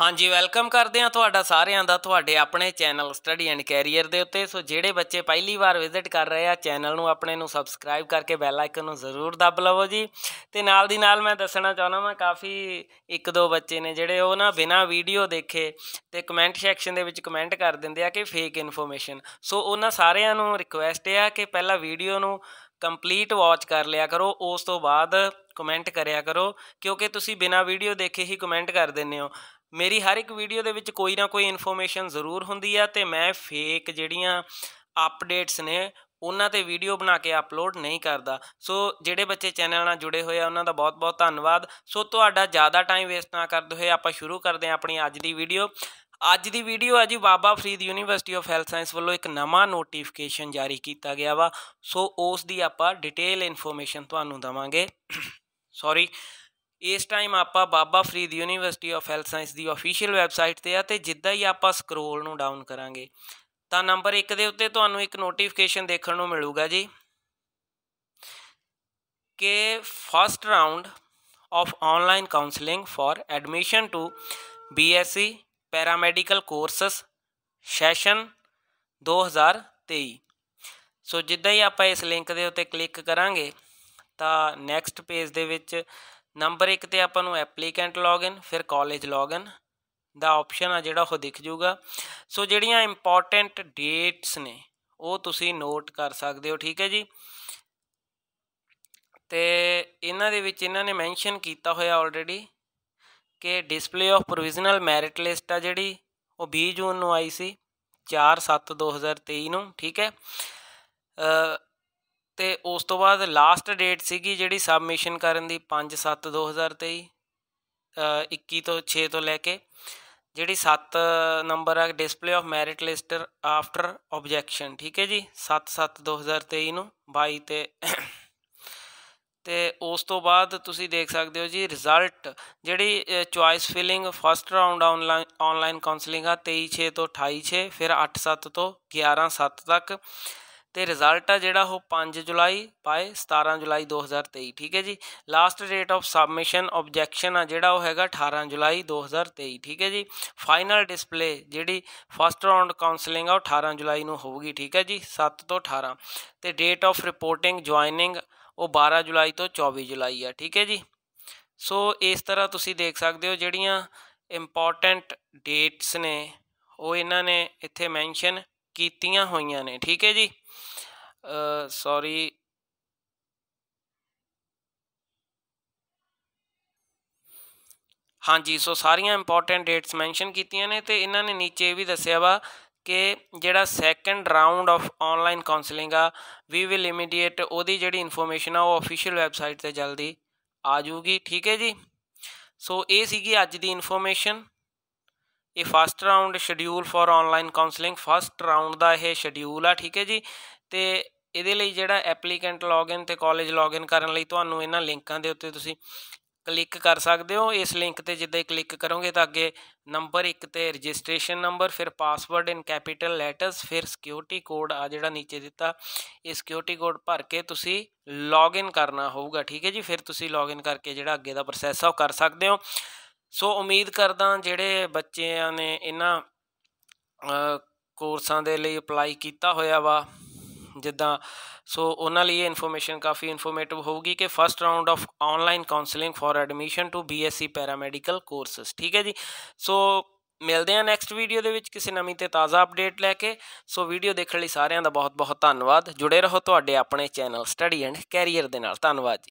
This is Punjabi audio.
ਹਾਂਜੀ ਵੈਲਕਮ ਕਰਦੇ ਆ ਤੁਹਾਡਾ ਸਾਰਿਆਂ ਦਾ ਤੁਹਾਡੇ ਆਪਣੇ ਚੈਨਲ ਸਟੱਡੀ ਐਂਡ ਕੈਰੀਅਰ ਦੇ ਉੱਤੇ ਸੋ ਜਿਹੜੇ ਬੱਚੇ ਪਹਿਲੀ ਵਾਰ ਵਿਜ਼ਿਟ ਕਰ ਰਹੇ ਆ ਚੈਨਲ ਨੂੰ ਆਪਣੇ ਨੂੰ ਸਬਸਕ੍ਰਾਈਬ ਕਰਕੇ ਬੈਲ ਆਈਕਨ ਨੂੰ ਜ਼ਰੂਰ ਦਬ ਲਵੋ ਜੀ ਤੇ ਨਾਲ ਦੀ ਨਾਲ ਮੈਂ ਦੱਸਣਾ ਚਾਹੁੰਦਾ ਮੈਂ ਕਾਫੀ ਇੱਕ ਦੋ ਬੱਚੇ ਨੇ ਜਿਹੜੇ ਉਹ ਨਾ ਬਿਨਾ ਵੀਡੀਓ ਦੇਖੇ ਤੇ ਕਮੈਂਟ ਸੈਕਸ਼ਨ ਦੇ ਵਿੱਚ ਕਮੈਂਟ ਕਰ ਦਿੰਦੇ ਆ ਕਿ ਫੇਕ ਇਨਫੋਰਮੇਸ਼ਨ ਸੋ ਉਹਨਾਂ ਸਾਰਿਆਂ ਨੂੰ ਰਿਕੁਐਸਟ ਹੈ ਕਿ ਪਹਿਲਾਂ ਵੀਡੀਓ ਨੂੰ ਕੰਪਲੀਟ ਵਾਚ ਕਰ ਲਿਆ ਕਰੋ ਉਸ ਤੋਂ ਬਾਅਦ ਕਮੈਂਟ ਕਰਿਆ ਕਰੋ ਕਿਉਂਕਿ ਤੁਸੀਂ ਬਿਨਾ ਵੀਡੀਓ ਦੇਖੇ ਹੀ ਕਮੈਂਟ ਕਰ ਦਿੰਦੇ ਹੋ ਮੇਰੀ ਹਰ ਇੱਕ ਵੀਡੀਓ ਦੇ ਵਿੱਚ ਕੋਈ ਨਾ ਕੋਈ ਇਨਫੋਰਮੇਸ਼ਨ ਜ਼ਰੂਰ ਹੁੰਦੀ ਆ ਤੇ ਮੈਂ ਫੇਕ ਜਿਹੜੀਆਂ ਅਪਡੇਟਸ ਨੇ ਉਹਨਾਂ ਤੇ ਵੀਡੀਓ ਬਣਾ ਕੇ ਅਪਲੋਡ ਨਹੀਂ ਕਰਦਾ ਸੋ ਜਿਹੜੇ ਬੱਚੇ ਚੈਨਲ ਨਾਲ ਜੁੜੇ ਹੋਏ ਆ ਉਹਨਾਂ ਦਾ ਬਹੁਤ-ਬਹੁਤ ਧੰਨਵਾਦ ਸੋ ਤੁਹਾਡਾ ਜ਼ਿਆਦਾ ਟਾਈਮ ਵੇਸਟ ਨਾ ਕਰਦੇ ਹੋਏ ਆਪਾਂ ਸ਼ੁਰੂ ਕਰਦੇ ਹਾਂ ਆਪਣੀ ਅੱਜ ਦੀ ਵੀਡੀਓ ਅੱਜ ਦੀ ਵੀਡੀਓ ਆ ਜੀ Baba Farid University of Health Science ਵੱਲੋਂ ਇੱਕ ਨਵਾਂ ਨੋਟੀਫਿਕੇਸ਼ਨ ਜਾਰੀ ਕੀਤਾ ਗਿਆ ਵਾ ਸੋ ਉਸ ਦੀ ਆਪਾਂ ਡਿਟੇਲ ਇਨਫੋਰਮੇਸ਼ਨ ਤੁਹਾਨੂੰ ਦਵਾਂਗੇ ਸੌਰੀ ਇਸ ਟਾਈਮ ਆਪਾਂ Baba Farid University of Health Science ਦੀ ਅਫੀਸ਼ੀਅਲ ਵੈਬਸਾਈਟ ਤੇ ਆ ਤੇ ਜਿੱਦਾਂ ਹੀ ਆਪਾਂ ਸਕਰੋਲ ਨੂੰ ਡਾਊਨ ਕਰਾਂਗੇ ਤਾਂ ਨੰਬਰ 1 ਦੇ ਉੱਤੇ ਤੁਹਾਨੂੰ ਇੱਕ ਨੋਟੀਫਿਕੇਸ਼ਨ ਦੇਖਣ ਨੂੰ ਮਿਲੂਗਾ ਜੀ ਕਿ first round of online counselling for admission to BSc paramedical courses session 2023 so ਜਿੱਦਾਂ ਹੀ ਆਪਾਂ ਇਸ ਲਿੰਕ ਦੇ ਉੱਤੇ ਕਲਿੱਕ ਕਰਾਂਗੇ ਤਾਂ ਨੈਕਸਟ ਪੇਜ ਦੇ ਵਿੱਚ ਨੰਬਰ 1 ਤੇ ਆਪਾਂ ਨੂੰ ਐਪਲੀਕੈਂਟ ਲੌਗਇਨ ਫਿਰ ਕਾਲਜ ਲੌਗਇਨ ਦਾ ਆਪਸ਼ਨ ਆ ਜਿਹੜਾ ਉਹ ਦਿਖ ਜਾਊਗਾ ਸੋ ਜਿਹੜੀਆਂ ਇੰਪੋਰਟੈਂਟ ਡੇਟਸ ਨੇ ਉਹ ਤੁਸੀਂ ਨੋਟ ਕਰ ਸਕਦੇ ਹੋ ਠੀਕ ਹੈ ਜੀ ਤੇ ਇਹਨਾਂ ਦੇ ਵਿੱਚ ਇਹਨਾਂ ਨੇ ਮੈਂਸ਼ਨ ਕੀਤਾ ਹੋਇਆ ਆਲਰੇਡੀ ਕਿ display of provisional merit list ਆ ਜਿਹੜੀ ਉਹ 20 ਜੂਨ ਨੂੰ ਆਈ ਸੀ 4/7/2023 ਨੂੰ ਠੀਕ ਹੈ ਤੇ ਉਸ ਤੋਂ ਬਾਅਦ ਲਾਸਟ ਡੇਟ ਸੀਗੀ ਜਿਹੜੀ ਸਬਮਿਸ਼ਨ ਕਰਨ ਦੀ 5/7/2023 21 ਤੋਂ 6 ਤੋਂ ਲੈ ਕੇ ਜਿਹੜੀ 7 ਨੰਬਰ ਆ display of merit list after objection ਠੀਕ ਹੈ ਜੀ 7/7/2023 ਨੂੰ 22 ਤੇ ਤੇ ਉਸ ਤੋਂ ਬਾਅਦ ਤੁਸੀਂ ਦੇਖ ਸਕਦੇ ਹੋ ਜੀ ਰਿਜ਼ਲਟ ਜਿਹੜੀ choice filling first round online online counselling ਆ 23 6 ਤੋਂ 28 6 ਫਿਰ 8 7 ਤੋਂ 11 7 ਤੱਕ ਤੇ ਰਿਜ਼ਲਟ ਆ ਜਿਹੜਾ ਉਹ 5 ਜੁਲਾਈ ਪਾਏ 17 ਜੁਲਾਈ 2023 ਠੀਕ ਹੈ ਜੀ last date of submission objection ਆ ਜਿਹੜਾ ਉਹ ਹੈਗਾ 18 ਜੁਲਾਈ 2023 ਠੀਕ ਹੈ ਜੀ ਫਾਈਨਲ ਡਿਸਪਲੇ ਜਿਹੜੀ ਫਸਟ ਰਾਉਂਡ ਕਾਉਂਸਲਿੰਗ ਆ ਉਹ 18 ਜੁਲਾਈ ਨੂੰ ਹੋਊਗੀ ਠੀਕ ਹੈ ਜੀ 7 ਤੋਂ 18 ਤੇ ਡੇਟ ਆਫ ਰਿਪੋਰਟਿੰਗ ਜੁਆਇਨਿੰਗ ਉਹ 12 ਜੁਲਾਈ ਤੋਂ 24 ਜੁਲਾਈ ਆ ਠੀਕ ਹੈ ਜੀ ਸੋ ਇਸ ਤਰ੍ਹਾਂ ਤੁਸੀਂ ਦੇਖ ਸਕਦੇ ਹੋ ਜਿਹੜੀਆਂ ਇੰਪੋਰਟੈਂਟ ਡੇਟਸ ਨੇ ਉਹ ਇਹਨਾਂ ਨੇ ਇੱਥੇ ਮੈਂਸ਼ਨ ਕੀਤੀਆਂ ਹੋਈਆਂ ਨੇ ਠੀਕ ਹੈ ਜੀ Uh, sorry. ਹਾਂਜੀ ਸੋ ਸਾਰੀਆਂ ਇੰਪੋਰਟੈਂਟ ਡੇਟਸ ਮੈਂਸ਼ਨ ਕੀਤੀਆਂ ਨੇ ਤੇ ਇਹਨਾਂ ਨੇ ਨੀਚੇ ਵੀ ਦੱਸਿਆ ਵਾ ਕਿ ਜਿਹੜਾ second round of online counselling ਆ ਵੀ ਵਿਲ ਇਮੀਡੀਏਟ ਉਹਦੀ ਜਿਹੜੀ ਇਨਫੋਰਮੇਸ਼ਨ ਆ ਉਹ ਅਫੀਸ਼ੀਅਲ ਵੈਬਸਾਈਟ ਤੇ ਜਲਦੀ ਆ ਜਾਊਗੀ ਠੀਕ ਹੈ ਜੀ ਸੋ ਇਹ ਸੀਗੀ ਅੱਜ ਦੀ ਇਨਫੋਰਮੇਸ਼ਨ ਇਹ first round schedule for online counselling first round ਦਾ ਇਹ ਸ਼ਡਿਊਲ ਆ ਠੀਕ ਹੈ ਜੀ ਤੇ ਇਹਦੇ ਲਈ ਜਿਹੜਾ ਐਪਲੀਕੈਂਟ ਲੌਗਇਨ ਤੇ ਕਾਲਜ ਲੌਗਇਨ ਕਰਨ ਲਈ ਤੁਹਾਨੂੰ ਇਹਨਾਂ ਲਿੰਕਾਂ ਦੇ ਉੱਤੇ ਤੁਸੀਂ ਕਲਿੱਕ ਕਰ ਸਕਦੇ ਹੋ ਇਸ ਲਿੰਕ ਤੇ ਜਿੱਦਾਂ ਹੀ ਕਲਿੱਕ ਕਰੋਗੇ ਤਾਂ ਅੱਗੇ ਨੰਬਰ 1 ਤੇ ਰਜਿਸਟ੍ਰੇਸ਼ਨ ਨੰਬਰ ਫਿਰ ਪਾਸਵਰਡ ਇਨ ਕੈਪੀਟਲ ਲੈਟਰਸ ਫਿਰ ਸਿਕਿਉਰਿਟੀ ਕੋਡ ਆ ਜਿਹੜਾ ਨੀਚੇ ਦਿੱਤਾ ਇਹ ਸਿਕਿਉਰਿਟੀ ਕੋਡ ਭਰ ਕੇ ਤੁਸੀਂ ਲੌਗਇਨ ਕਰਨਾ ਹੋਊਗਾ ਠੀਕ ਹੈ ਜੀ ਫਿਰ ਤੁਸੀਂ ਲੌਗਇਨ ਕਰਕੇ ਜਿਹੜਾ ਅੱਗੇ ਦਾ ਪ੍ਰੋਸੈਸ ਆ ਉਹ ਕਰ ਸਕਦੇ ਹੋ ਸੋ ਉਮੀਦ ਕਰਦਾ ਜਿਹੜੇ ਬੱਚਿਆਂ ਨੇ ਇਹਨਾਂ ਕੋਰਸਾਂ ਦੇ ਲਈ ਅਪਲਾਈ ਕੀਤਾ ਹੋਇਆ ਵਾ ਜਿੱਦਾਂ ਸੋ ਉਹਨਾਂ ਲਈ ਇਹ ਇਨਫੋਰਮੇਸ਼ਨ ਕਾਫੀ ਇਨਫੋਰਮੇਟਿਵ ਹੋਊਗੀ ਕਿ first round of online counselling for admission to BSc paramedical courses ਠੀਕ ਹੈ ਜੀ ਸੋ ਮਿਲਦੇ ਹਾਂ ਨੈਕਸਟ ਵੀਡੀਓ ਦੇ ਵਿੱਚ ਕਿਸੇ ਨਵੀਂ ਤੇ ਤਾਜ਼ਾ ਅਪਡੇਟ ਲੈ ਕੇ ਸੋ ਵੀਡੀਓ ਦੇਖਣ ਲਈ ਸਾਰਿਆਂ ਦਾ ਬਹੁਤ ਬਹੁਤ ਧੰਨਵਾਦ ਜੁੜੇ ਰਹੋ ਤੁਹਾਡੇ ਆਪਣੇ ਚੈਨਲ ਸਟੱਡੀ ਐਂਡ ਕੈਰੀਅਰ ਦੇ ਨਾਲ ਧੰਨਵਾਦ